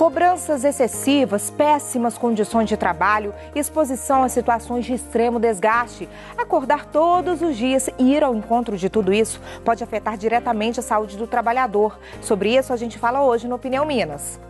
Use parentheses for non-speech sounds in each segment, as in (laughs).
Cobranças excessivas, péssimas condições de trabalho, exposição a situações de extremo desgaste, acordar todos os dias e ir ao encontro de tudo isso pode afetar diretamente a saúde do trabalhador. Sobre isso a gente fala hoje no Opinião Minas.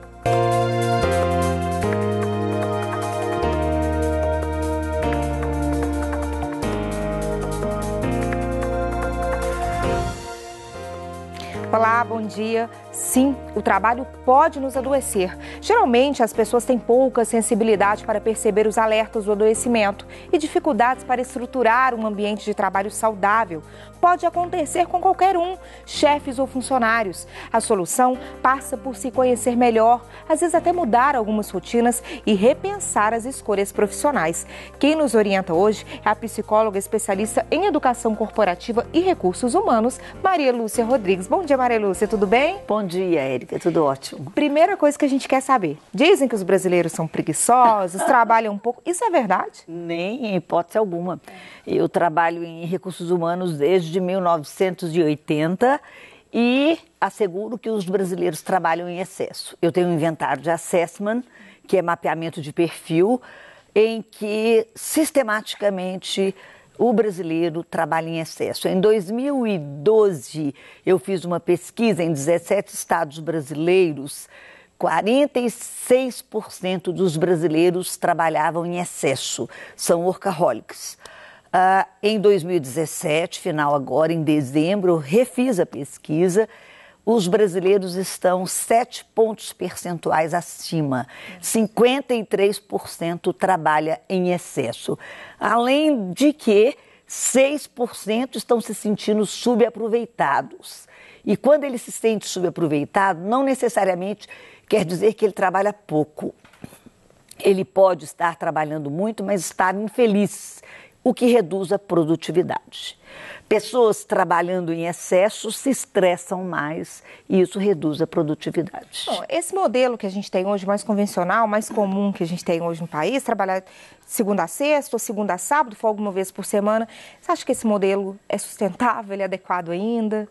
Olá, bom dia. Sim, o trabalho pode nos adoecer. Geralmente, as pessoas têm pouca sensibilidade para perceber os alertas do adoecimento e dificuldades para estruturar um ambiente de trabalho saudável. Pode acontecer com qualquer um, chefes ou funcionários. A solução passa por se conhecer melhor, às vezes até mudar algumas rotinas e repensar as escolhas profissionais. Quem nos orienta hoje é a psicóloga especialista em educação corporativa e recursos humanos, Maria Lúcia Rodrigues. Bom dia, Maria Lúcia, tudo bem? Bom Bom dia, Érica. Tudo ótimo. Primeira coisa que a gente quer saber. Dizem que os brasileiros são preguiçosos, trabalham um pouco. Isso é verdade? Nem em hipótese alguma. Eu trabalho em recursos humanos desde 1980 e asseguro que os brasileiros trabalham em excesso. Eu tenho um inventário de assessment, que é mapeamento de perfil, em que sistematicamente o brasileiro trabalha em excesso. Em 2012, eu fiz uma pesquisa em 17 estados brasileiros. 46% dos brasileiros trabalhavam em excesso, são workaholics. Uh, em 2017, final agora, em dezembro, eu refiz a pesquisa os brasileiros estão sete pontos percentuais acima. 53% trabalha em excesso. Além de que 6% estão se sentindo subaproveitados. E quando ele se sente subaproveitado, não necessariamente quer dizer que ele trabalha pouco. Ele pode estar trabalhando muito, mas estar infeliz o que reduz a produtividade. Pessoas trabalhando em excesso se estressam mais e isso reduz a produtividade. Bom, esse modelo que a gente tem hoje, mais convencional, mais comum que a gente tem hoje no país, trabalhar segunda a sexta ou segunda a sábado, folga uma vez por semana, você acha que esse modelo é sustentável, ele é adequado ainda?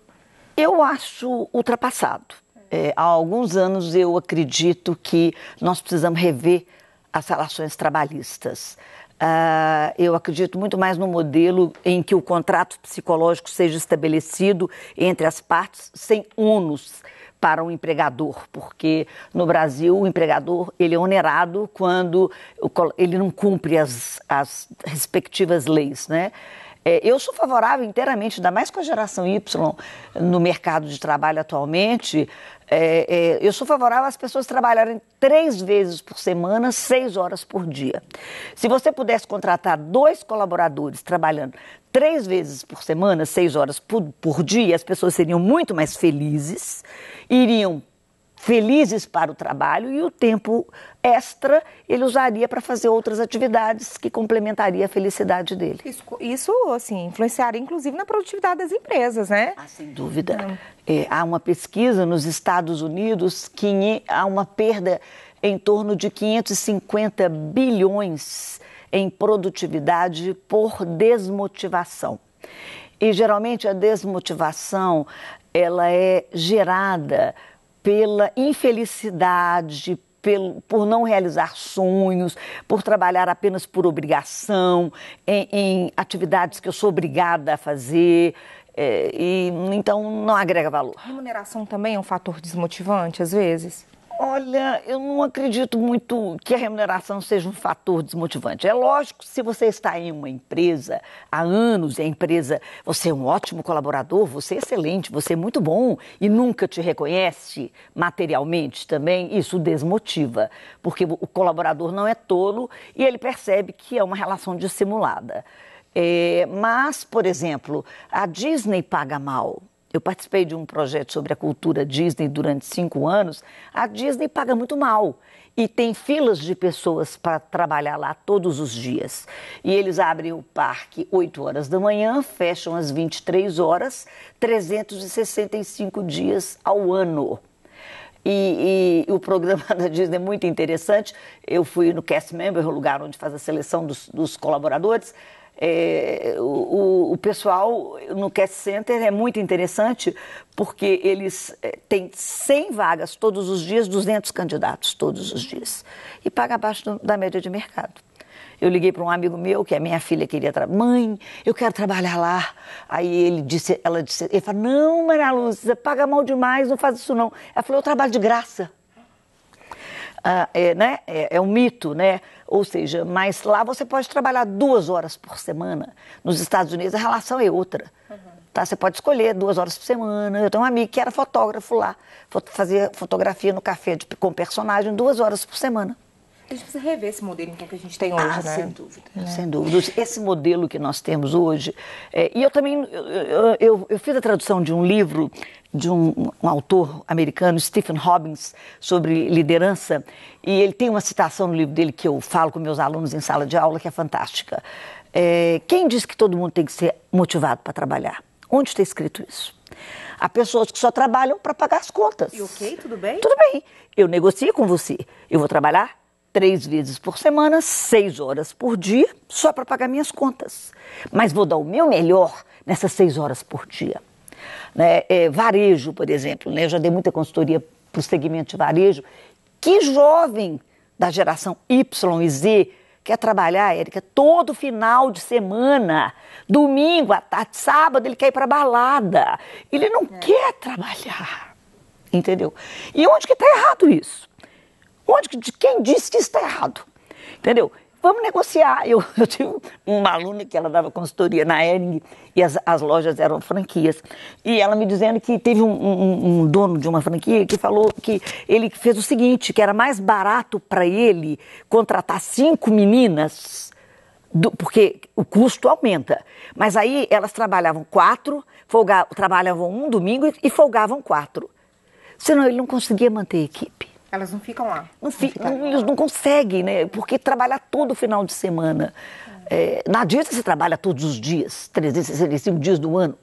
Eu acho ultrapassado. É, há alguns anos eu acredito que nós precisamos rever as relações trabalhistas. Uh, eu acredito muito mais no modelo em que o contrato psicológico seja estabelecido entre as partes sem ônus para o empregador, porque no Brasil o empregador ele é onerado quando ele não cumpre as, as respectivas leis, né? É, eu sou favorável inteiramente, ainda mais com a geração Y no mercado de trabalho atualmente. É, é, eu sou favorável às pessoas trabalharem três vezes por semana, seis horas por dia. Se você pudesse contratar dois colaboradores trabalhando três vezes por semana, seis horas por, por dia, as pessoas seriam muito mais felizes, iriam felizes para o trabalho e o tempo extra ele usaria para fazer outras atividades que complementaria a felicidade dele. Isso, isso assim, influenciaria inclusive na produtividade das empresas, né? Ah, sem dúvida. É, há uma pesquisa nos Estados Unidos que há uma perda em torno de 550 bilhões em produtividade por desmotivação. E geralmente a desmotivação ela é gerada pela infelicidade, pelo, por não realizar sonhos, por trabalhar apenas por obrigação, em, em atividades que eu sou obrigada a fazer. É, e, então, não agrega valor. Remuneração também é um fator desmotivante, às vezes? Olha, eu não acredito muito que a remuneração seja um fator desmotivante. É lógico, se você está em uma empresa há anos e a empresa, você é um ótimo colaborador, você é excelente, você é muito bom e nunca te reconhece materialmente também, isso desmotiva, porque o colaborador não é tolo e ele percebe que é uma relação dissimulada. É, mas, por exemplo, a Disney paga mal. Eu participei de um projeto sobre a cultura Disney durante cinco anos. A Disney paga muito mal e tem filas de pessoas para trabalhar lá todos os dias. E eles abrem o parque 8 horas da manhã, fecham às 23 horas, 365 dias ao ano. E, e, o programa (laughs) da Disney é muito interessante. Eu fui no Cast Member, o lugar onde faz a seleção dos, dos colaboradores. É, o, o pessoal no Cast Center é muito interessante porque eles é, têm 100 vagas todos os dias, 200 candidatos todos os dias e paga abaixo da média de mercado. Eu liguei para um amigo meu que a minha filha queria trabalhar. Mãe, eu quero trabalhar lá. Aí ele disse, ela disse, ele falou, não, Maria Lúcia, paga mal demais, não faz isso não. Ela falou, eu trabalho de graça ah, é, né? É, é, um mito, né? Ou seja, mas lá você pode trabalhar duas horas por semana. Nos Estados Unidos a relação é outra. Uhum. Tá? Você pode escolher duas horas por semana. Eu tenho um amigo que era fotógrafo lá, fazia fotografia no café de, com personagem duas horas por semana. A gente precisa rever esse modelo então, que a gente tem hoje, ah, né? Sem dúvida. É. Sem dúvida. Esse modelo que nós temos hoje. É, e eu também eu, eu, eu, fiz a tradução de um livro de um, um, autor americano, Stephen Hobbins, sobre liderança. E ele tem uma citação no livro dele que eu falo com meus alunos em sala de aula que é fantástica. É, quem diz que todo mundo tem que ser motivado para trabalhar? Onde está escrito isso? Há pessoas que só trabalham para pagar as contas. E ok, tudo bem? Tudo bem. Eu negocio com você. Eu vou trabalhar três vezes por semana, seis horas por dia, só para pagar minhas contas. Mas vou dar o meu melhor nessas seis horas por dia. Né? É, varejo, por exemplo, né? eu já dei muita consultoria para o segmento de varejo. Que jovem da geração Y e Z quer trabalhar, Érica, todo final de semana, domingo à tarde, sábado, ele quer ir para balada. Ele não é. quer trabalhar. Entendeu? E onde que está errado isso? Onde, de quem disse que está errado? Entendeu? Vamos negociar. (laughs) Eu, eu tive uma aluna que ela dava consultoria na Ering e as, as lojas eram franquias. E ela me dizendo que teve um, um, um dono de uma franquia que falou que ele fez o seguinte, que era mais barato para ele contratar cinco meninas do, porque o custo aumenta. Mas aí elas trabalhavam quatro, folga, trabalhavam um domingo e, e folgavam quatro. Senão ele não conseguia manter a equipe. Elas não ficam lá. Não, fi não Eles não conseguem, né? Porque trabalhar todo final de semana. É, na Disney você trabalha todos os dias, 365 dias do ano,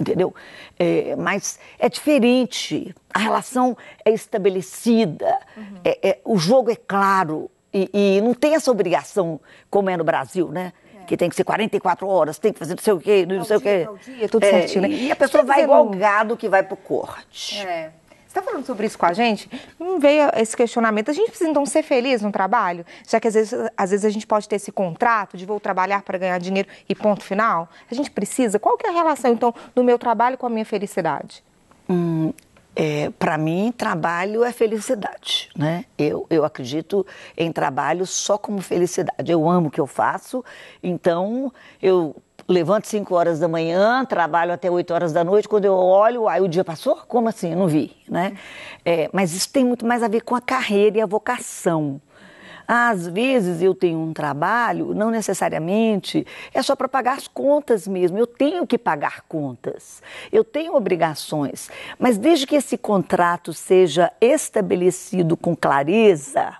entendeu? É, mas é diferente, a relação é estabelecida, uhum. É, é, o jogo é claro e, e, não tem essa obrigação como é no Brasil, né? É. Que tem que ser 44 horas, tem que fazer não sei o quê, não, sei dia, o quê. Dia, tudo é, certinho, né? E a pessoa vai igual um... gado que vai pro corte. É está falando sobre isso com a gente? Não veio esse questionamento. A gente precisa então ser feliz no trabalho? Já que às vezes, às vezes a gente pode ter esse contrato de vou trabalhar para ganhar dinheiro e ponto final. A gente precisa. Qual que é a relação então do meu trabalho com a minha felicidade? Hum, é, para mim, trabalho é felicidade, né? Eu, eu acredito em trabalho só como felicidade. Eu amo o que eu faço, então eu levanto 5 horas da manhã, trabalho até 8 horas da noite, quando eu olho, aí o dia passou? Como assim? Eu não vi, né? É, mas isso tem muito mais a ver com a carreira e a vocação. Às vezes eu tenho um trabalho, não necessariamente é só para pagar as contas mesmo. Eu tenho que pagar contas, eu tenho obrigações. Mas desde que esse contrato seja estabelecido com clareza,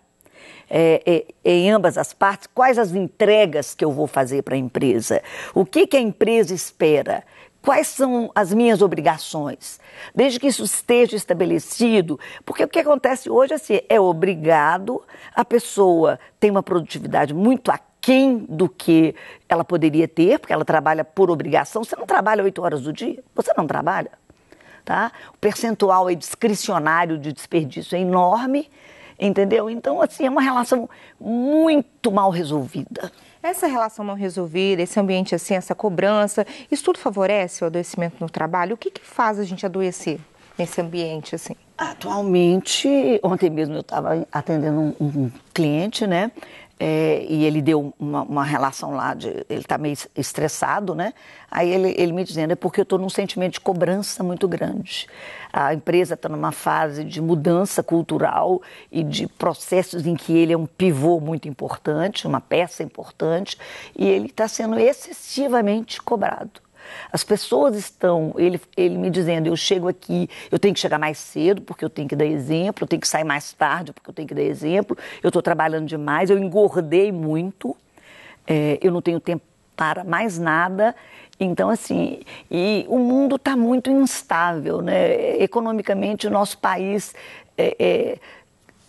é, é, é, em ambas as partes, quais as entregas que eu vou fazer para a empresa, o que, que a empresa espera, quais são as minhas obrigações, desde que isso esteja estabelecido, porque o que acontece hoje é assim, é obrigado, a pessoa tem uma produtividade muito aquém do que ela poderia ter, porque ela trabalha por obrigação, você não trabalha oito horas do dia, você não trabalha, tá? O percentual é discricionário de desperdício é enorme, Entendeu? Então, assim, é uma relação muito mal resolvida. Essa relação mal resolvida, esse ambiente assim, essa cobrança, isso tudo favorece o adoecimento no trabalho? O que, que faz a gente adoecer nesse ambiente assim? Atualmente, ontem mesmo eu estava atendendo um, um cliente, né? É, e ele deu uma, uma, relação lá de. Ele está meio estressado, né? Aí ele, ele me dizendo: é porque eu estou num sentimento de cobrança muito grande. A empresa está numa fase de mudança cultural e de processos em que ele é um pivô muito importante, uma peça importante, e ele está sendo excessivamente cobrado. As pessoas estão, ele, ele me dizendo, eu chego aqui, eu tenho que chegar mais cedo porque eu tenho que dar exemplo, eu tenho que sair mais tarde porque eu tenho que dar exemplo, eu estou trabalhando demais, eu engordei muito, é, eu não tenho tempo para mais nada. Então, assim, e o mundo está muito instável, né? Economicamente, o nosso país é, é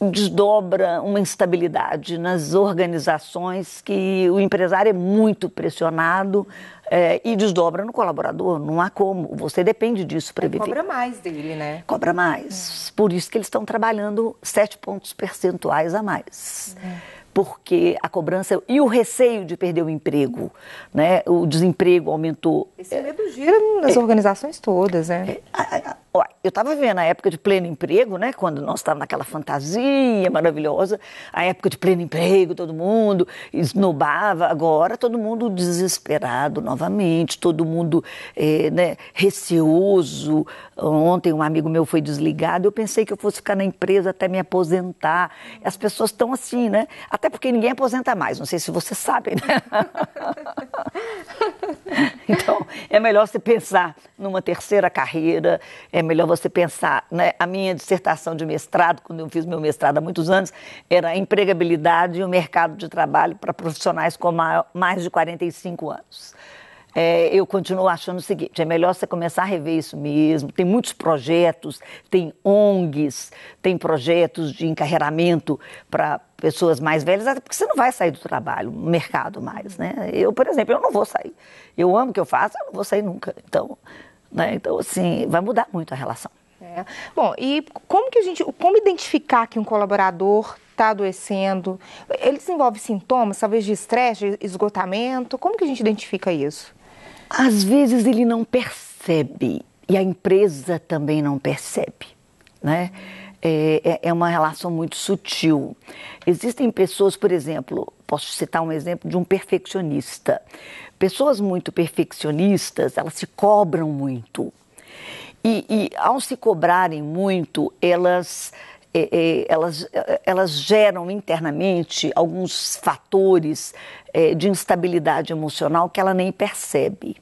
desdobra uma instabilidade nas organizações que o empresário é muito pressionado é, e desdobra no colaborador. Não há como. Você depende disso para é, viver. Cobra mais dele, né? Cobra mais. É. Por isso que eles estão trabalhando sete pontos percentuais a mais. É porque a cobrança e o receio de perder o emprego, né? O desemprego aumentou. Esse medo gira nas é. organizações todas, né? É, Olha, eu estava vendo a época de pleno emprego, né? Quando nós estávamos naquela fantasia maravilhosa, a época de pleno emprego, todo mundo esnobava. Agora, todo mundo desesperado novamente, todo mundo é, né, receoso. Ontem um amigo meu foi desligado. Eu pensei que eu fosse ficar na empresa até me aposentar. As pessoas estão assim, né? Até porque ninguém aposenta mais. Não sei se vocês sabem. Né? (laughs) então, é melhor você pensar numa terceira carreira. É melhor você pensar. Né? A minha dissertação de mestrado, quando eu fiz meu mestrado há muitos anos, era a empregabilidade e o mercado de trabalho para profissionais com mais de 45 anos. É, eu continuo achando o seguinte: é melhor você começar a rever isso mesmo. Tem muitos projetos, tem ONGs, tem projetos de encarreiramento para pessoas mais velhas, até porque você não vai sair do trabalho, mercado mais, né? Eu, por exemplo, eu não vou sair. Eu amo o que eu faço, eu não vou sair nunca. Então, né? Então, assim, vai mudar muito a relação. É. Bom, e como que a gente, como identificar que um colaborador está adoecendo? Ele desenvolve sintomas, talvez de estresse, esgotamento. Como que a gente identifica isso? Às vezes ele não percebe e a empresa também não percebe, né? É, é, é uma relação muito sutil. Existem pessoas, por exemplo, posso citar um exemplo de um perfeccionista. Pessoas muito perfeccionistas, elas se cobram muito. E, e ao se cobrarem muito, elas, é, é, elas, é, elas geram internamente alguns fatores é, de instabilidade emocional que ela nem percebe.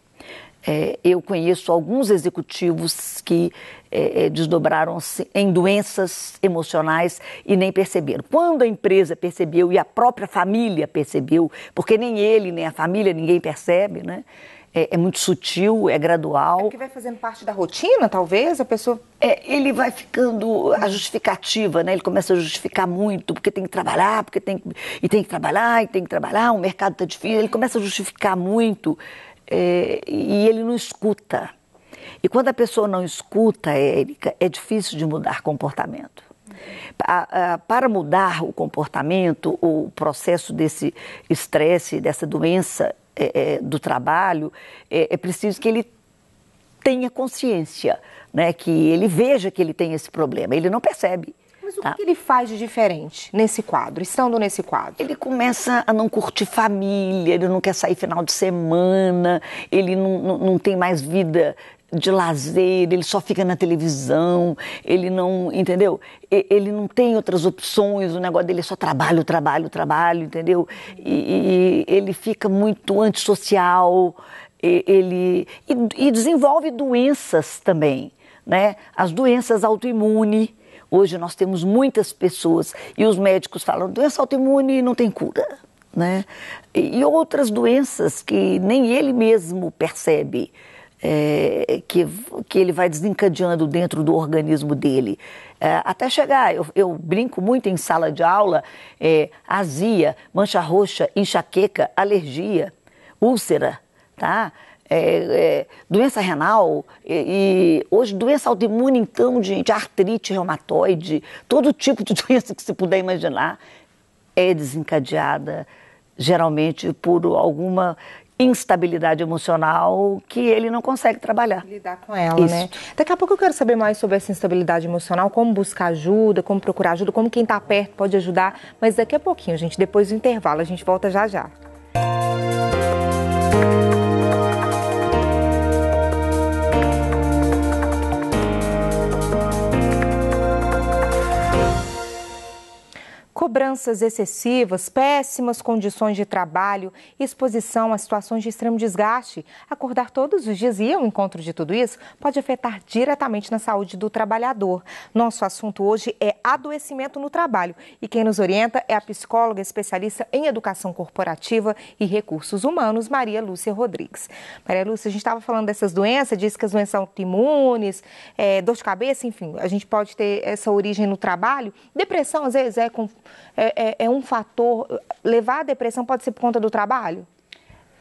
É, eu conheço alguns executivos que é, é, desdobraram-se em doenças emocionais e nem perceberam. Quando a empresa percebeu e a própria família percebeu, porque nem ele, nem a família, ninguém percebe, né? É, é, muito sutil, é gradual. É porque vai fazendo parte da rotina, talvez, a pessoa. É, ele vai ficando a justificativa, né? Ele começa a justificar muito, porque tem que trabalhar, porque tem que, e tem que trabalhar, e tem que trabalhar, o mercado está difícil. Ele começa a justificar muito é, e ele não escuta. E quando a pessoa não escuta, Érica, é difícil de mudar comportamento. Para mudar o comportamento, o processo desse estresse, dessa doença é, é, do trabalho, é, é, preciso que ele tenha consciência, né? que ele veja que ele tem esse problema. Ele não percebe. Mas o tá. que ele faz de diferente nesse quadro, estando nesse quadro? Ele começa a não curtir família, ele não quer sair final de semana, ele não, não, não tem mais vida de lazer, ele só fica na televisão, ele não, entendeu? Ele não tem outras opções, o negócio dele é só trabalho, trabalho, trabalho, entendeu? E, e ele fica muito antissocial, ele e, e desenvolve doenças também, né? As doenças autoimunes Hoje nós temos muitas pessoas e os médicos falam: doença autoimune não tem cura. Né? E outras doenças que nem ele mesmo percebe é, que, que ele vai desencadeando dentro do organismo dele. É, até chegar, eu, eu, brinco muito em sala de aula: é, azia, mancha roxa, enxaqueca, alergia, úlcera, tá? é, é, doença renal e, e, hoje doença autoimune, então, gente, artrite reumatoide, todo tipo de (laughs) doença que se puder imaginar é desencadeada geralmente por alguma instabilidade emocional que ele não consegue trabalhar. Lidar com ela, né? Isso. né? Daqui a pouco eu quero saber mais sobre essa instabilidade emocional, como buscar ajuda, como procurar ajuda, como quem está perto pode ajudar, mas daqui a pouquinho, gente, depois do intervalo, a gente volta já já. Música Cobranças excessivas, péssimas condições de trabalho, exposição a situações de extremo desgaste, acordar todos os dias e ao encontro de tudo isso pode afetar diretamente na saúde do trabalhador. Nosso assunto hoje é adoecimento no trabalho e quem nos orienta é a psicóloga especialista em educação corporativa e recursos humanos, Maria Lúcia Rodrigues. Maria Lúcia, a gente estava falando dessas doenças, disse que as doenças autoimunes, é, eh, dor de cabeça, enfim, a gente pode ter essa origem no trabalho. Depressão, às vezes, é com é, é, é um fator. Levar a depressão pode ser por conta do trabalho?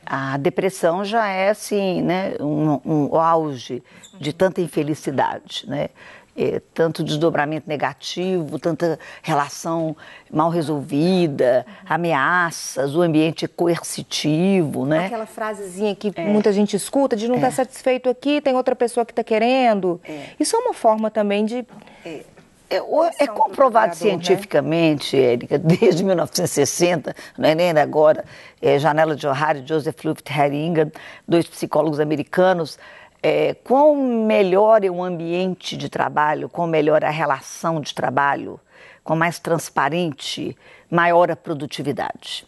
A depressão já é, assim, né, um, um auge de tanta infelicidade, né? É, tanto desdobramento negativo, tanta relação mal resolvida, ameaças, o ambiente coercitivo, né? Aquela frasezinha que é. muita gente escuta de não estar é. tá satisfeito aqui, tem outra pessoa que está querendo. É. Isso é uma forma também de é. É, é comprovado né? cientificamente, né? Érica, (laughs) desde 1960, não é nem agora, é, Janela de O'Hara e Joseph Luft Heringa, dois psicólogos americanos, é, quão melhor é o ambiente de trabalho, quão melhor é a relação de trabalho, quão mais transparente, maior a produtividade.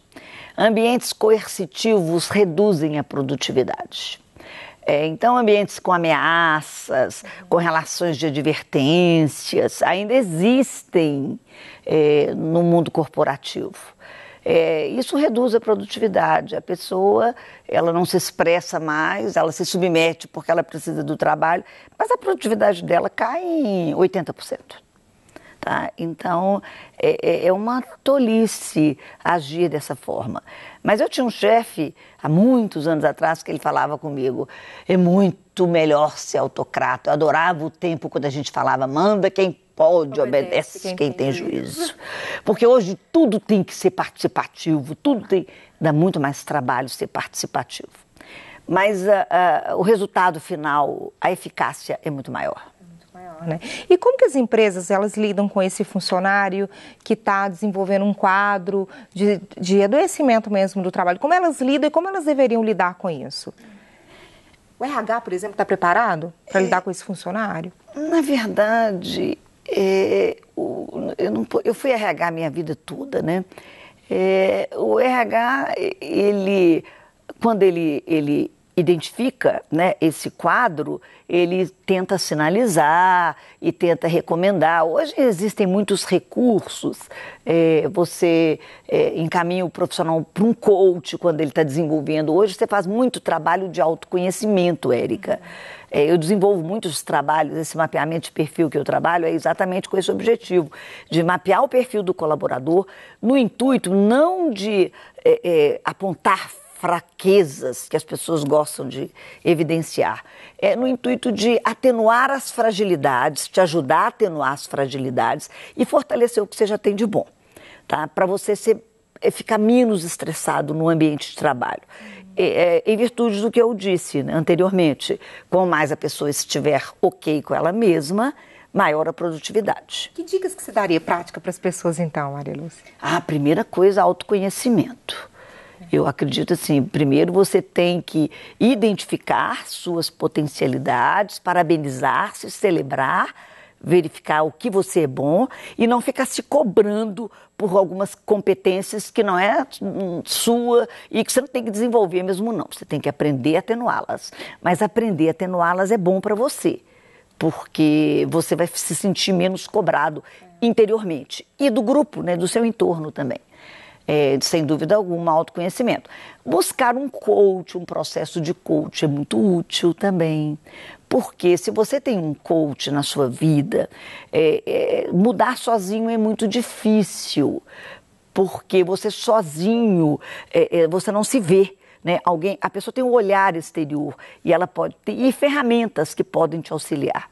Ambientes coercitivos reduzem a produtividade. É, então, ambientes com ameaças, com relações de advertências, ainda existem é, no mundo corporativo. É, isso reduz a produtividade. A pessoa ela não se expressa mais, ela se submete porque ela precisa do trabalho, mas a produtividade dela cai em 80%. Tá? Então, é, é, é, uma tolice agir dessa forma. Mas eu tinha um chefe, há muitos anos atrás, que ele falava comigo: é muito melhor ser autocrata. Eu adorava o tempo quando a gente falava: manda quem pode, obedece, obedece quem, quem tem, juízo. Porque hoje tudo tem que ser participativo, tudo tem. dá muito mais trabalho ser participativo. Mas uh, uh, o resultado final, a eficácia é muito maior. Né? E como que as empresas elas lidam com esse funcionário que está desenvolvendo um quadro de, de adoecimento mesmo do trabalho? Como elas lidam e como elas deveriam lidar com isso? O RH, por exemplo, está preparado para é, lidar com esse funcionário? Na verdade, é, o, eu, não, eu fui RH minha vida toda, né? É, o RH, ele, quando ele, ele identifica né, esse quadro, ele tenta sinalizar e tenta recomendar. Hoje existem muitos recursos. É, você é, encaminha o profissional para um coach quando ele está desenvolvendo. Hoje você faz muito trabalho de autoconhecimento, Érica. É, eu desenvolvo muitos trabalhos, esse mapeamento de perfil que eu trabalho é exatamente com esse objetivo, de mapear o perfil do colaborador no intuito não de é, é, apontar fraquezas que as pessoas gostam de evidenciar. É no intuito de atenuar as fragilidades, te ajudar a atenuar as fragilidades e fortalecer o que você já tem de bom, tá? Para você ser, eh, ficar menos estressado no ambiente de trabalho. É, é, em virtude do que eu disse né, anteriormente, quanto mais a pessoa estiver ok com ela mesma, maior a produtividade. Que dicas que você daria prática para as pessoas então, Maria Lúcia? Ah, a primeira coisa, autoconhecimento eu acredito assim, primeiro você tem que identificar suas potencialidades, parabenizar-se, celebrar, verificar o que você é bom e não ficar se cobrando por algumas competências que não é hum, sua e que você não tem que desenvolver mesmo não. Você tem que aprender a atenuá-las. Mas aprender a atenuá-las é bom para você, porque você vai se sentir menos cobrado interiormente e do grupo, né, do seu entorno também é, sem dúvida alguma, autoconhecimento. Buscar um coach, um processo de coach é muito útil também, porque se você tem um coach na sua vida, é, é, mudar sozinho é muito difícil, porque você sozinho, é, é, você não se vê. Né? Alguém, a pessoa tem um olhar exterior e ela pode ter e ferramentas que podem te auxiliar.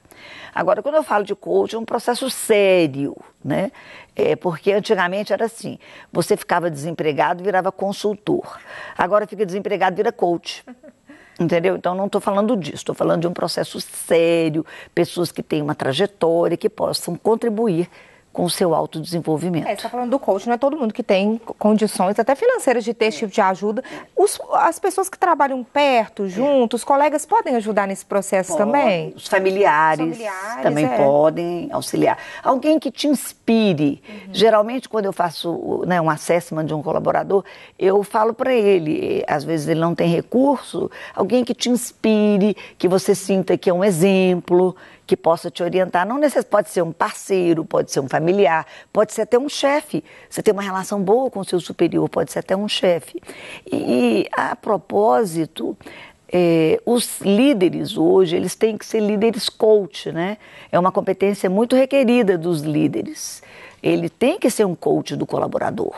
Agora, quando eu falo de coaching, é um processo sério, né? É, porque antigamente era assim: você ficava desempregado, virava consultor. Agora fica desempregado, vira coach. Entendeu? Então, não estou falando disso, estou falando de um processo sério, pessoas que têm uma trajetória, que possam contribuir com o seu autodesenvolvimento. É, você está falando do coach, não é todo mundo que tem condições, até financeiras, de ter esse tipo de ajuda. Os, as pessoas que trabalham perto, juntos, os colegas podem ajudar nesse processo Pode, também? Os familiares, os familiares também é. podem auxiliar. Alguém que te inspire. Uhum. Geralmente, quando eu faço né, um assessment de um colaborador, eu falo para ele, às vezes ele não tem recurso, alguém que te inspire, que você sinta que é um exemplo, que possa te orientar. Não necessariamente pode ser um parceiro, pode ser um familiar, pode ser até um chefe. Você tem uma relação boa com o seu superior, pode ser até um chefe. E, e a propósito, é, os líderes hoje, eles têm que ser líderes coach, né? É uma competência muito requerida dos líderes. Ele tem que ser um coach do colaborador,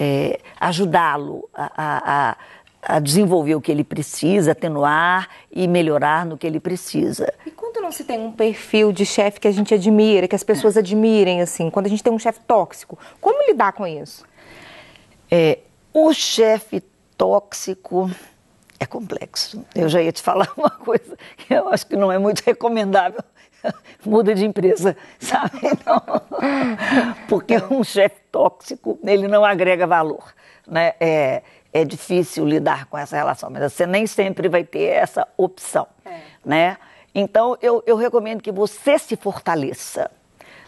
é, ajudá-lo a, a, a a desenvolver o que ele precisa, atenuar e melhorar no que ele precisa. E quando não se tem um perfil de chefe que a gente admira, que as pessoas admirem, assim, quando a gente tem um chefe tóxico, como lidar com isso? É, o chefe tóxico é complexo. Eu já ia te falar (laughs) uma coisa que eu acho que não é muito recomendável. (laughs) Muda de empresa, (laughs) sabe? Porque um chefe tóxico, ele não agrega valor. Né? É, é difícil lidar com essa relação, mas você nem sempre vai ter essa opção, é. né? Então, eu, eu recomendo que você se fortaleça,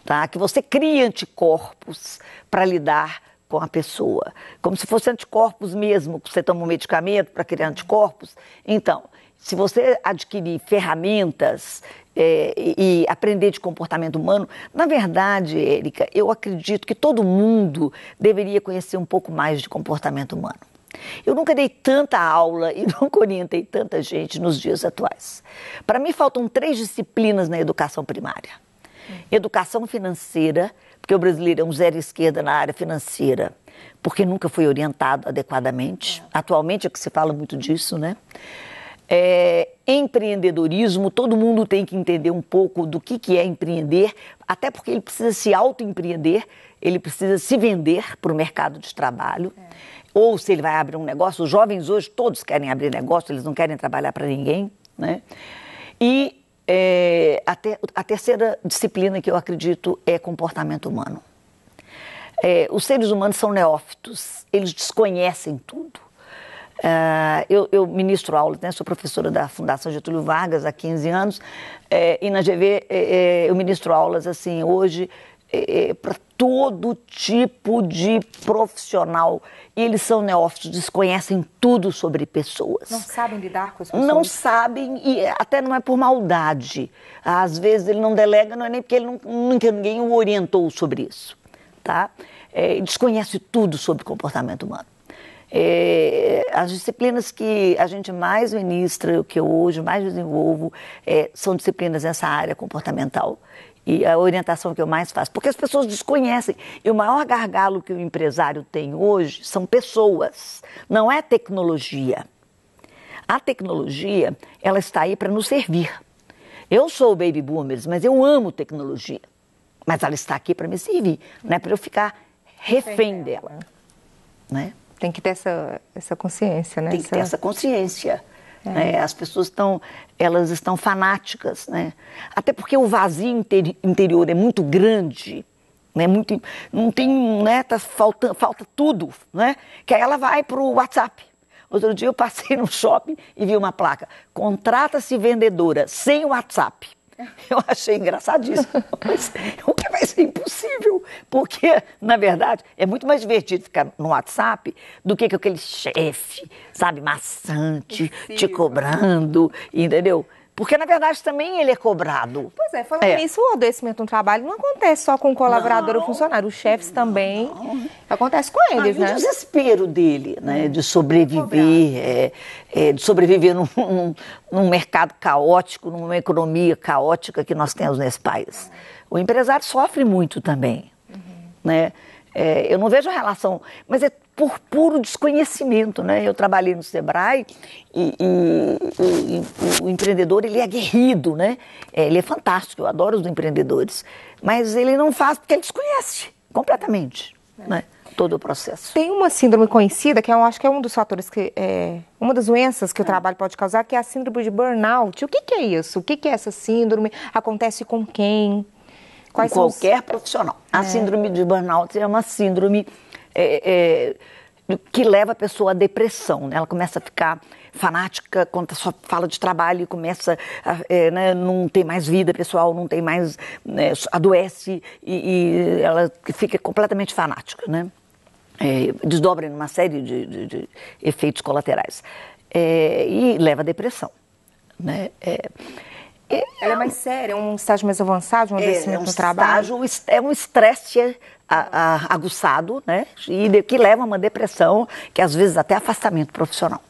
tá? Que você crie anticorpos para lidar com a pessoa, como se fosse anticorpos mesmo, que você toma um medicamento para criar anticorpos. Então, se você adquirir ferramentas é, e aprender de comportamento humano, na verdade, Érica, eu acredito que todo mundo deveria conhecer um pouco mais de comportamento humano. Eu nunca dei tanta aula e (laughs) nunca orientei tanta gente nos dias atuais. Para mim, faltam três disciplinas na educação primária: educação financeira, porque o brasileiro é um zero esquerda na área financeira, porque nunca foi orientado adequadamente. Atualmente é que se fala muito disso, né? É, empreendedorismo, todo mundo tem que entender um pouco do que, que é empreender, até porque ele precisa se autoempreender, ele precisa se vender para o mercado de trabalho. É ou se ele vai abrir um negócio. Os jovens hoje todos querem abrir negócio, eles não querem trabalhar para ninguém, né? E é, a, a, terceira disciplina que eu acredito é comportamento humano. É, os seres humanos são neófitos, eles desconhecem tudo. É, eu, eu, ministro aulas, né? sou professora da Fundação Getúlio Vargas há 15 anos, é, e na GV é, é, eu ministro aulas assim, hoje é, é para todo tipo de profissional. E eles são neófitos, desconhecem tudo sobre pessoas. Não sabem lidar com as pessoas. Não sabem, e até não é por maldade. Às vezes ele não delega, não é nem porque ele não, nunca ninguém o orientou sobre isso. Tá? É, desconhece tudo sobre comportamento humano. É, as disciplinas que a gente mais ministra, o que eu hoje mais desenvolvo, é, são disciplinas nessa área comportamental e a orientação que eu mais faço, porque as pessoas desconhecem. E o maior gargalo que o empresário tem hoje são pessoas, não é tecnologia. A tecnologia, ela está aí para nos servir. Eu sou o baby boomers, mas eu amo tecnologia. Mas ela está aqui para me servir, não é para eu ficar refém dela. Né? Tem que ter essa, essa consciência, né? Tem que ter essa consciência. É. Né? As pessoas estão, elas estão fanáticas, né? Até porque o vazio interi interior é muito grande, né? Muito, não tem, né? Tá falta, falta tudo, né? Que aí ela vai para o WhatsApp. Outro dia eu passei (laughs) no shopping e vi uma placa: contrata-se vendedora sem WhatsApp. (laughs) Eu achei engraçadíssimo. (laughs) Mas o que vai ser impossível, porque, na verdade, é muito mais divertido ficar no WhatsApp do que, que aquele chefe, sabe, maçante, te cobrando, entendeu? Porque, na verdade, também ele é cobrado. Pois é, falando é. nisso, o adoecimento no trabalho não acontece só com o colaborador não, ou funcionário. Os chefes não, também não. acontece com eles, ah, né? O desespero dele, né? De sobreviver, é, é, de sobreviver num, num, num, mercado caótico, numa economia caótica que nós temos nesse país. O empresário sofre muito também, uhum. né? É, eu não vejo a relação, mas é por puro desconhecimento, né? Eu trabalhei no Sebrae e, e, e, e o empreendedor ele é aguerrido, né? É, ele é fantástico, eu adoro os empreendedores, mas ele não faz porque ele desconhece completamente, é. né? Todo o processo. Tem uma síndrome conhecida que eu acho que é um dos fatores que é, uma das doenças que o é. trabalho pode causar, que é a síndrome de burnout. O que, que é isso? O que, que é essa síndrome? Acontece com quem? Quais com qualquer os... profissional. A é. síndrome de burnout é uma síndrome é, é, que leva a pessoa à depressão. Né? Ela começa a ficar fanática quando só fala de trabalho e começa a, é, né, não ter mais vida pessoal, não tem mais né, adoece e, e, ela fica completamente fanática, né? É, desdobra numa série de, de, de efeitos colaterais é, e leva à depressão, né? É, é, ela é, é mais séria, é um estágio mais avançado, um é, é um estágio, trabalho. é um estresse aguçado, né? E que leva a uma depressão, que às vezes até afastamento profissional.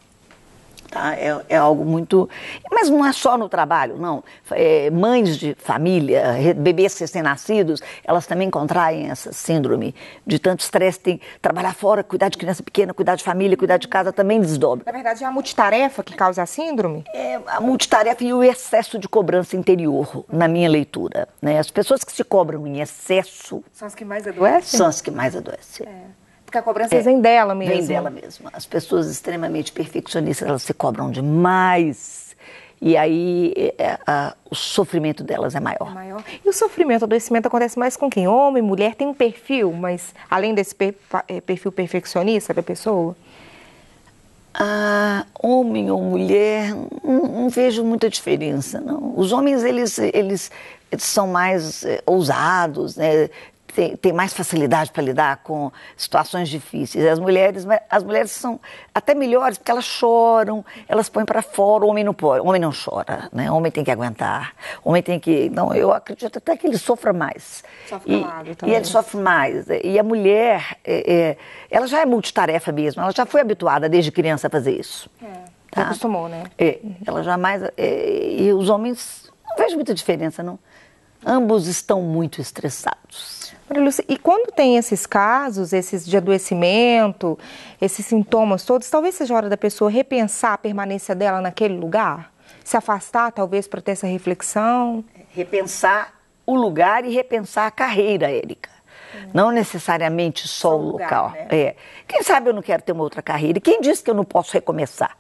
Tá? É, é, algo muito. Mas não é só no trabalho, não. É, mães de família, bebês recém-nascidos, elas também contraem essa síndrome de tanto estresse. Tem trabalhar fora, cuidar de criança pequena, cuidar de família, cuidar de casa também desdobra. Na verdade, é a multitarefa que causa a síndrome? É a multitarefa e o excesso de cobrança interior, na minha leitura. Né? As pessoas que se cobram em excesso. São as que mais adoecem? São as que mais adoecem. É que a cobrança é, vem dela mesmo. Vem dela mesma. As pessoas extremamente perfeccionistas, elas se cobram demais. E aí é, é, a, o sofrimento delas é maior. é maior. E o sofrimento, o adoecimento acontece mais com quem? Homem, mulher, tem um perfil, mas além desse per, é, perfil perfeccionista da pessoa? Ah, homem ou mulher, não, não, vejo muita diferença, não. Os homens, eles, eles são mais é, ousados, né? tem, tem mais facilidade para lidar com situações difíceis. As mulheres, as mulheres são até melhores porque elas choram, elas põem para fora. O homem não pode, o homem não chora, né? O homem tem que aguentar, o homem tem que. Não, eu acredito até que ele sofra mais. Sofre e, então, e é ele sofre mais. E a mulher, é, é, ela já é multitarefa mesmo. Ela já foi habituada desde criança a fazer isso. É. Tá? acostumou, né? É, uhum. ela jamais. É, e os homens não vejo muita diferença, não ambos estão muito estressados. e quando tem esses casos, esses de adoecimento, esses sintomas todos, talvez seja a hora da pessoa repensar a permanência dela naquele lugar? Se afastar, talvez, para ter essa reflexão? Repensar o lugar e repensar a carreira, Érica. Não necessariamente só, o local. Né? É. Quem sabe eu não quero ter uma outra carreira? Quem disse que eu não posso recomeçar?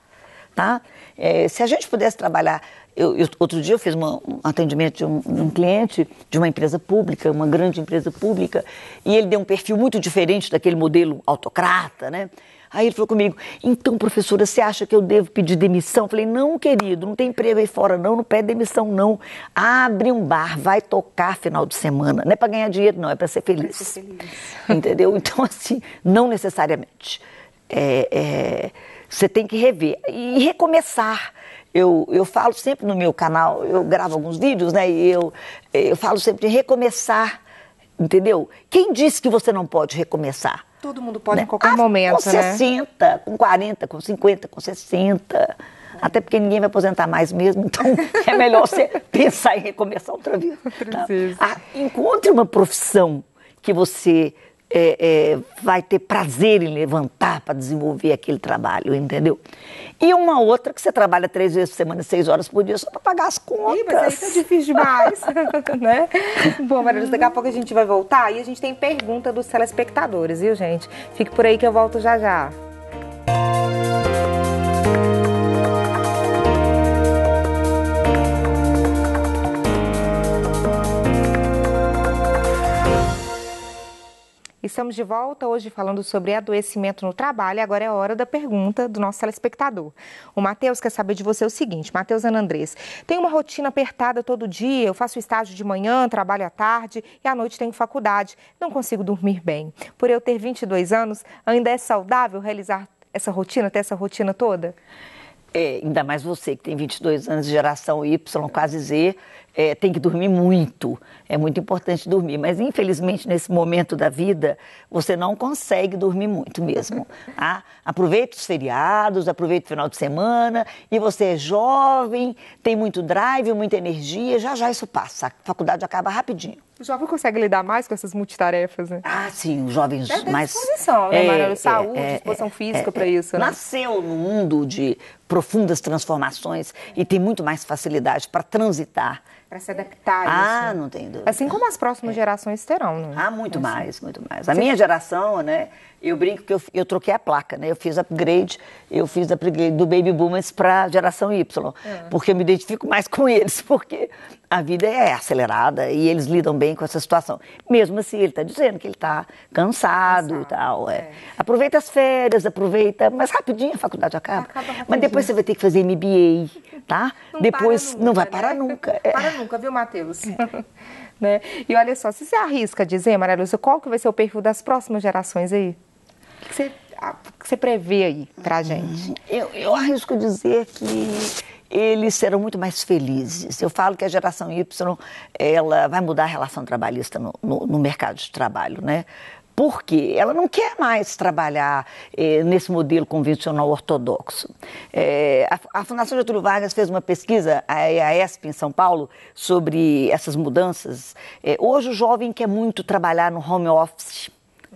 Tá? É, se a gente pudesse trabalhar eu, eu, outro dia eu fiz uma, um atendimento de um, de um, cliente de uma empresa pública, uma grande empresa pública, e ele deu um perfil muito diferente daquele modelo autocrata, né? Aí ele falou comigo, então, professora, você acha que eu devo pedir demissão? Eu falei, não, querido, não tem emprego aí fora, não, não pede demissão, não. Abre um bar, vai tocar final de semana. Não é para ganhar dinheiro, não, é para ser feliz. Ser feliz. (laughs) Entendeu? Então, assim, não necessariamente. É, é, você tem que rever e recomeçar eu, eu falo sempre no meu canal, eu gravo alguns vídeos, né? E eu, eu falo sempre de recomeçar, entendeu? Quem disse que você não pode recomeçar? Todo mundo pode né? em qualquer ah, momento, com né? Com 60, com 40, com 50, com 60. Até porque ninguém vai aposentar mais mesmo, então (laughs) é melhor você pensar em recomeçar outra vida. Tá? Ah, encontre uma profissão que você é, é, vai ter prazer em levantar para desenvolver aquele trabalho, entendeu? E uma outra que você trabalha três vezes por semana, seis horas por dia, só para pagar as contas. Ih, mas é difícil demais, (laughs) (laughs) né? Bom, Mariluz, daqui a pouco a gente vai voltar e a gente tem pergunta dos telespectadores, viu, gente? Fique por aí que eu volto já já. Música Estamos de volta hoje falando sobre adoecimento no trabalho. Agora é a hora da pergunta do nosso telespectador. O Matheus quer saber de você o seguinte: Matheus Anandrés, tenho uma rotina apertada todo dia, eu faço estágio de manhã, trabalho à tarde e à noite tenho faculdade. Não consigo dormir bem. Por eu ter 22 anos, ainda é saudável realizar essa rotina, ter essa rotina toda? É, ainda mais você que tem 22 anos, de geração Y, quase Z, é, tem que dormir muito. É muito importante dormir. Mas, infelizmente, nesse momento da vida, você não consegue dormir muito mesmo. (laughs) Tá? Aproveita os feriados, aproveita o final de semana. E você é jovem, tem muito drive, muita energia. Já já isso passa. A faculdade acaba rapidinho. O jovem consegue lidar mais com essas multitarefas, né? Ah, sim, os jovens mais mais. disposição, né, é, Mara? É, Saúde, é, disposição é, física é, para é. isso. Né? Nasceu no mundo de profundas transformações e tem muito mais facilidade para transitar para se adaptar a ah, isso. Ah, não tenho dúvida. Assim como as próximas é. gerações terão, não é? Ah, muito é assim. mais, muito mais. A minha geração, né, eu brinco que eu, eu, troquei a placa, né, eu fiz upgrade, eu fiz upgrade do Baby Boomers para geração Y, é. porque eu me identifico mais (laughs) com eles, porque a vida é acelerada e eles lidam bem com essa situação. Mesmo assim, ele está dizendo que ele está cansado, e tal. É. É. Aproveita as férias, aproveita, mas rapidinho a faculdade acaba. acaba mas depois você vai ter que fazer MBA, tá? Não depois nunca, não vai né? parar né? nunca. É. Para nunca, viu, Matheus? (laughs) né? E olha só, se você arrisca dizer, Maria Lúcia, qual que vai ser o perfil das próximas gerações aí? O que você, você prevê aí pra gente? Eu, eu arrisco dizer que eles serão muito mais felizes. Eu falo que a geração Y ela vai mudar a relação trabalhista no, no, no mercado de trabalho, né? porque ela não quer mais trabalhar eh, nesse modelo convencional ortodoxo. É, a, a, Fundação Getúlio Vargas fez uma pesquisa, a EASP em São Paulo, sobre essas mudanças. É, hoje o jovem quer muito trabalhar no home office,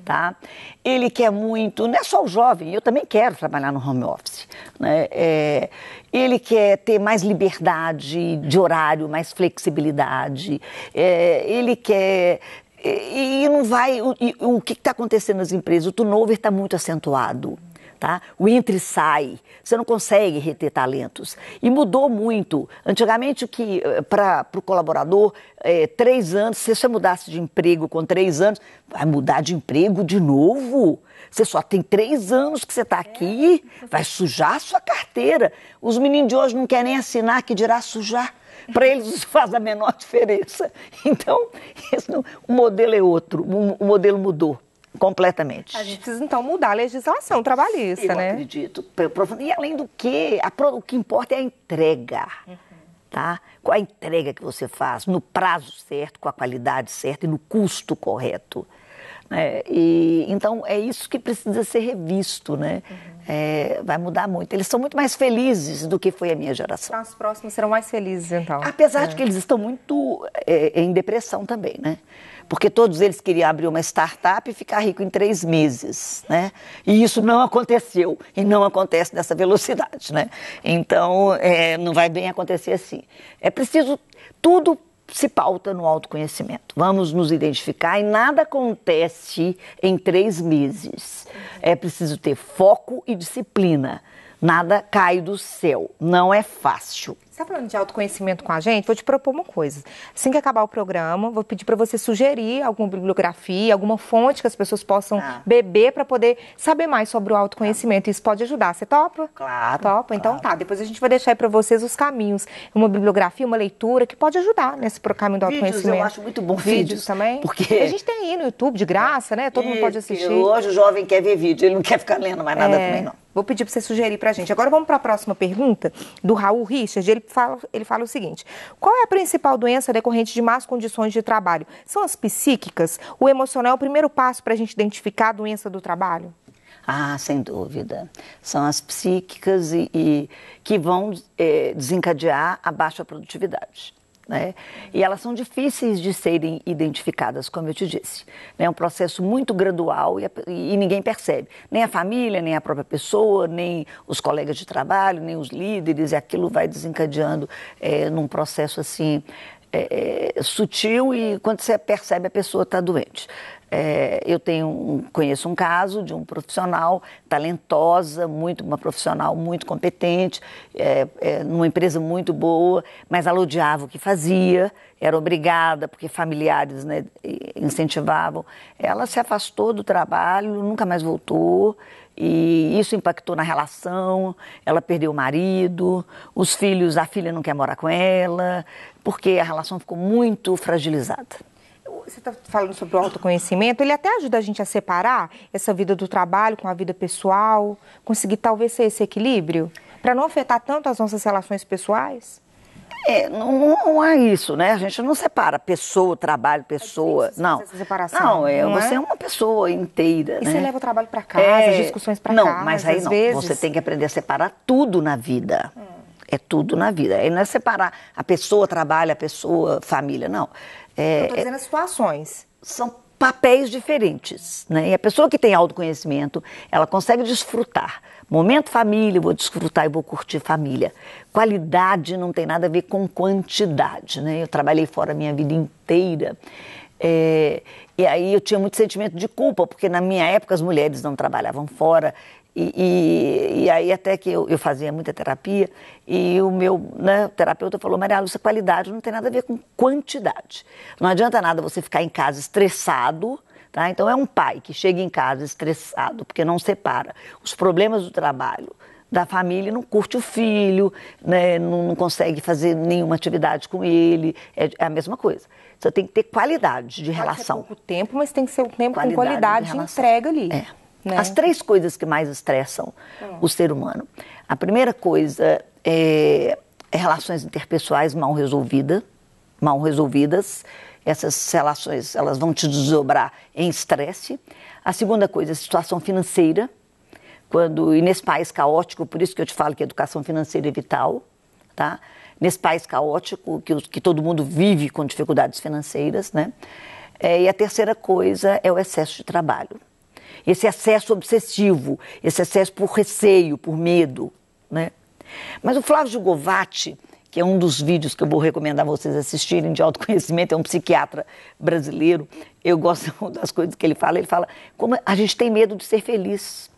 tá? Ele quer muito, não é só o jovem, eu também quero trabalhar no home office. Né? É, ele quer ter mais liberdade de horário, mais flexibilidade. É, ele quer e, e, não vai. O, o que está acontecendo nas empresas? O turnover está muito acentuado tá? O entra e sai. Você não consegue reter talentos. E mudou muito. Antigamente, o que eh, para o colaborador, é, três anos, se você mudasse de emprego com três anos, vai mudar de emprego de novo? Você só tem três anos que você está aqui, é, vai então tá. sujar a sua carteira. Os meninos de hoje não querem nem assinar, que dirá sujar. Para eles isso (laughs) faz a menor diferença. Então, (laughs) não, o modelo é outro, o modelo mudou completamente. A gente precisa então mudar a legislação trabalhista, Eu né? Acredito. E além do que, o que importa é a entrega. Tá? Qual a entrega que você faz, no prazo certo, com a qualidade certa e no custo correto. Né? E, então, é isso que precisa ser revisto, né? Uhum. É, vai mudar muito. Eles são muito mais felizes do que foi a minha geração. Então, os próximos serão mais felizes, então. Apesar é. de que eles estão muito é, em depressão também, né? porque todos eles queriam abrir uma startup e ficar rico em três meses, né? E isso não aconteceu e não acontece nessa velocidade, né? Então é, não vai bem acontecer assim. É preciso tudo se pauta no autoconhecimento. Vamos nos identificar e nada acontece em três meses. É preciso ter foco e disciplina. Nada cai do céu, não é fácil. Você está falando de autoconhecimento com a gente? Vou te propor uma coisa. Assim que acabar o programa, vou pedir para você sugerir alguma bibliografia, alguma fonte que as pessoas possam ah. beber para poder saber mais sobre o autoconhecimento. Tá. Isso pode ajudar. Você topa? Claro. Topa? Então tá. Depois a gente vai deixar aí para vocês os caminhos. Uma bibliografia, uma leitura que pode ajudar nesse caminho do vídeos, autoconhecimento. Eu acho muito bom vídeos, vídeos também. Porque a gente tem aí no YouTube de graça, né? Todo e, mundo pode assistir. Hoje o jovem quer ver vídeo, ele não quer ficar lendo mais nada é. também, não. Vou pedir para você sugerir para a gente. Agora vamos para a próxima pergunta do Raul Richard. Ele fala, ele fala o seguinte: qual é a principal doença decorrente de más condições de trabalho? São as psíquicas? O emocional é o primeiro passo para a gente identificar a doença do trabalho? Ah, sem dúvida. São as psíquicas e, e que vão é, desencadear a baixa produtividade. Né? E elas são difíceis de serem identificadas, como eu te disse. Né? É um processo muito gradual e, e, ninguém percebe. Nem a família, nem a própria pessoa, nem os colegas de trabalho, nem os líderes. E aquilo vai desencadeando é, num processo assim é, é, sutil e quando você percebe a pessoa está doente. É, eu tenho conheço um caso de um profissional talentosa, muito uma profissional muito competente, é, é, numa empresa muito boa, mas ela odiava o que fazia, era obrigada porque familiares né, incentivavam. Ela se afastou do trabalho, nunca mais voltou e isso impactou na relação. Ela perdeu o marido, os filhos, a filha não quer morar com ela, porque a relação ficou muito fragilizada você está falando sobre o autoconhecimento, ele até ajuda a gente a separar essa vida do trabalho com a vida pessoal, conseguir talvez ser esse equilíbrio, para não afetar tanto as nossas relações pessoais? É, não, não é isso, né? A gente não separa pessoa, trabalho, é pessoa. É não. Essa separação, não, é, não você é? é uma pessoa inteira. E né? você leva o trabalho para casa, é... as discussões para casa. Não, mas aí não. Vezes... Você tem que aprender a separar tudo na vida. Hum. É tudo na vida. Aí não é separar a pessoa, trabalho, a pessoa, família, não. É, Estou é, dizendo as situações. São papéis diferentes, né? E a pessoa que tem autoconhecimento, ela consegue desfrutar. Momento família, vou desfrutar e vou curtir família. Qualidade não tem nada a ver com quantidade, né? Eu trabalhei fora a minha vida inteira. É, e aí eu tinha muito sentimento de culpa, porque na minha época as mulheres não trabalhavam fora, e, e, e, aí até que eu, eu, fazia muita terapia e o meu né, terapeuta falou, Maria Lúcia, qualidade não tem nada a ver com quantidade. Não adianta nada você ficar em casa estressado, tá? Então é um pai que chega em casa estressado porque não separa os problemas do trabalho da família, não curte o filho, né, não, não consegue fazer nenhuma atividade com ele, é, é a mesma coisa. Você tem que ter qualidade de Pode relação. Pode pouco tempo, mas tem que ser um tempo qualidade com qualidade de, de entrega ali. É. Né? As três coisas que mais estressam é. o ser humano. A primeira coisa é, é relações interpessoais mal resolvidas, mal resolvidas. Essas relações elas vão te desdobrar em estresse. A segunda coisa é a situação financeira, quando e nesse país caótico, por isso que eu te falo que a educação financeira é vital, tá? Nesse país caótico que, que todo mundo vive com dificuldades financeiras, né? É, e a terceira coisa é o excesso de trabalho esse excesso obsessivo, esse excesso por receio, por medo. Né? Mas o Flávio Jugovati, que é um dos vídeos que eu vou recomendar a vocês assistirem de autoconhecimento, é um psiquiatra brasileiro. Eu gosto (laughs) das coisas que ele fala. Ele fala como a gente tem medo de ser feliz.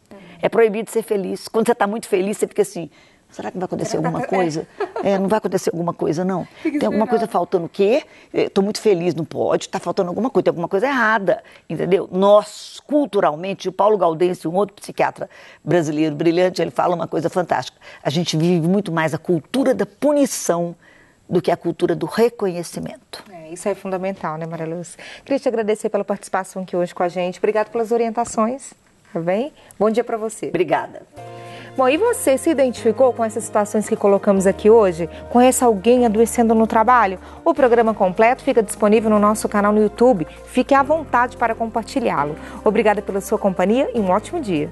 É proibido ser feliz. Quando você está muito feliz, você fica assim, Será que vai acontecer alguma coisa? É. é, não vai acontecer alguma coisa, não. (laughs) Tem alguma coisa faltando o quê? Estou é, muito feliz, não pode. Está faltando alguma coisa, tem alguma coisa errada, entendeu? Nós, culturalmente, o Paulo Gaudense, um outro psiquiatra brasileiro brilhante, ele fala uma coisa fantástica. A gente vive muito mais a cultura da punição do que a cultura do reconhecimento. É, isso é fundamental, né, Maria Luz? Queria te agradecer pela participação aqui hoje com a gente. Obrigada pelas orientações, tá bem? Bom dia para você. Obrigada. Bom, e você se identificou com essas situações que colocamos aqui hoje? Conhece alguém adoecendo no trabalho? O programa completo fica disponível no nosso canal no YouTube. Fique à vontade para compartilhá-lo. Obrigada pela sua companhia e um ótimo dia.